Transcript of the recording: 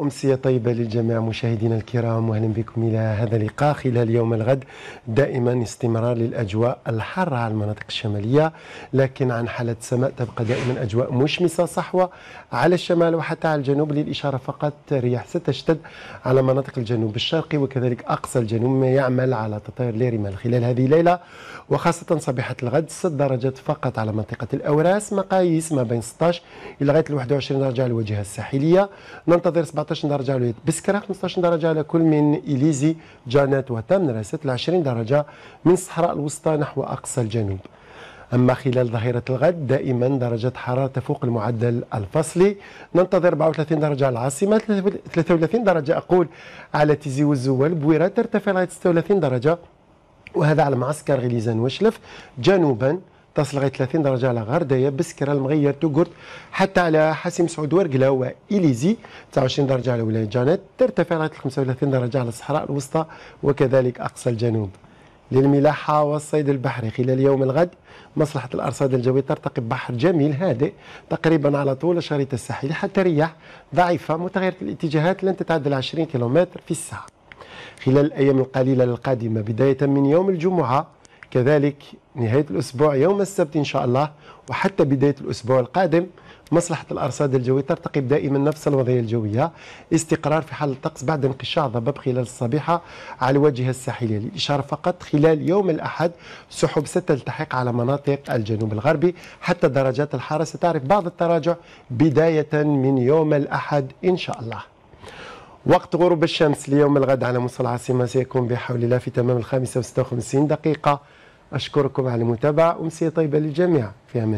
أمسية طيبة للجميع مشاهدينا الكرام وأهلا بكم إلى هذا اللقاء خلال يوم الغد دائما استمرار للأجواء الحارة على المناطق الشمالية لكن عن حالة السماء تبقى دائما أجواء مشمسة صحوة على الشمال وحتى على الجنوب للإشارة فقط رياح ستشتد على مناطق الجنوب الشرقي وكذلك أقصى الجنوب ما يعمل على تطير الرمال خلال هذه الليلة وخاصة صبيحة الغد 6 درجات فقط على منطقة الأوراس مقاييس ما بين 16 إلى غاية 21 درجة على الواجهة الساحلية ننتظر 17 15 درجة على بسكرة 15 درجة على كل من إليزي جانات وتم رست ل 20 درجة من الصحراء الوسطى نحو أقصى الجنوب أما خلال ظهيرة الغد دائما درجة حرارة تفوق المعدل الفصلي ننتظر 34 درجة على العاصمة 33 درجة أقول على تيزي وزوال بويرة ترتفع لغاية 36 درجة وهذا على معسكر غليزان وشلف جنوبا تصل لغايه 30 درجه على غرديه بسكره المغير توغرت حتى على حاسم سعود ورقله واليزي 29 درجه على ولايه جانت ترتفع لغايه 35 درجه على الصحراء الوسطى وكذلك اقصى الجنوب للملاحة والصيد البحري خلال يوم الغد مصلحة الأرصاد الجوية ترتقي بحر جميل هادئ تقريبا على طول شريط الساحل حتى رياح ضعيفة متغيرة الاتجاهات لن تتعدى 20 كيلومتر في الساعة خلال الأيام القليلة القادمة بداية من يوم الجمعة كذلك نهاية الأسبوع يوم السبت إن شاء الله وحتى بداية الأسبوع القادم مصلحة الأرصاد الجوية ترتقب دائما نفس الوضعية الجوية استقرار في حال الطقس بعد انقشاع ضباب خلال الصبيحة على الواجهة الساحلية للإشارة فقط خلال يوم الأحد سحب ستلتحق على مناطق الجنوب الغربي حتى درجات الحارة ستعرف بعض التراجع بداية من يوم الأحد إن شاء الله وقت غروب الشمس ليوم الغد على مستوى العاصمة سيكون بحول الله في تمام الخامسة وستة وخمسين دقيقة أشكركم على المتابعة أمسية طيبة للجميع في أمان